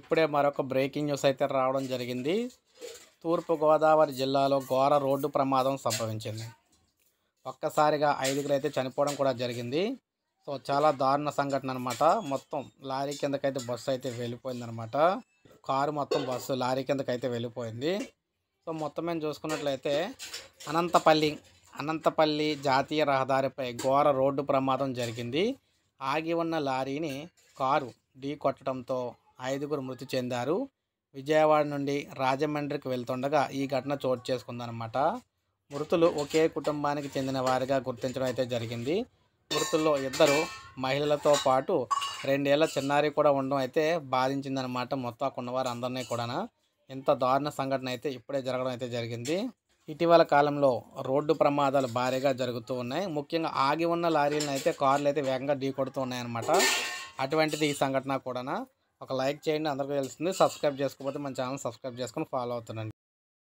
ఇప్పుడే మరొక breaking news అయితే రావడం జరిగింది తూర్పుగోదావరి జిల్లాలో ఘోర రోడ్డు ప్రమాదం సంభవించింది ఒక్కసారిగా ఐదుగురు అయితే చనిపోవడం కూడా జరిగింది సో చాలా దారుణ సంఘటన అనమాట మొత్తం లారీ కిందకైతే బస్సు అయితే వెళ్ళిపోయింది అనమాట కారు మొత్తం బస్సు లారీ కిందకైతే వెళ్ళిపోయింది సో మొత్తం మేము చూసుకున్నట్లయితే అనంతపల్లి అనంతపల్లి జాతీయ రహదారిపై ఘోర రోడ్డు ప్రమాదం జరిగింది ఆగి ఉన్న లారీని కారు ఢీ కొట్టడంతో ఐదుగురు మృతి చెందారు విజయవాడ నుండి రాజమండ్రికి వెళ్తుండగా ఈ ఘటన చోటు చేసుకుందనమాట మృతులు ఒకే కుటుంబానికి చెందిన వారిగా గుర్తించడం అయితే జరిగింది మృతుల్లో ఇద్దరు మహిళలతో పాటు రెండేళ్ల చిన్నారి కూడా ఉండడం అయితే బాధించిందనమాట మొత్తం ఉన్నవారు అందరినీ కూడా ఇంత దారుణ సంఘటన అయితే ఇప్పుడే జరగడం అయితే జరిగింది ఇటీవల కాలంలో రోడ్డు ప్రమాదాలు భారీగా జరుగుతూ ఉన్నాయి ముఖ్యంగా ఆగి ఉన్న లారీలను అయితే కార్లు అయితే వేగంగా ఢీకొడుతూ ఉన్నాయన్నమాట అటువంటిది ఈ సంఘటన కూడా ఒక లైక్ చేయండి అందరికీ తెలుస్తుంది సబ్స్క్రైబ్ చేసుకోకపోతే మన ఛానల్ సబ్స్క్రైబ్ చేసుకొని ఫాలో అవుతుందండి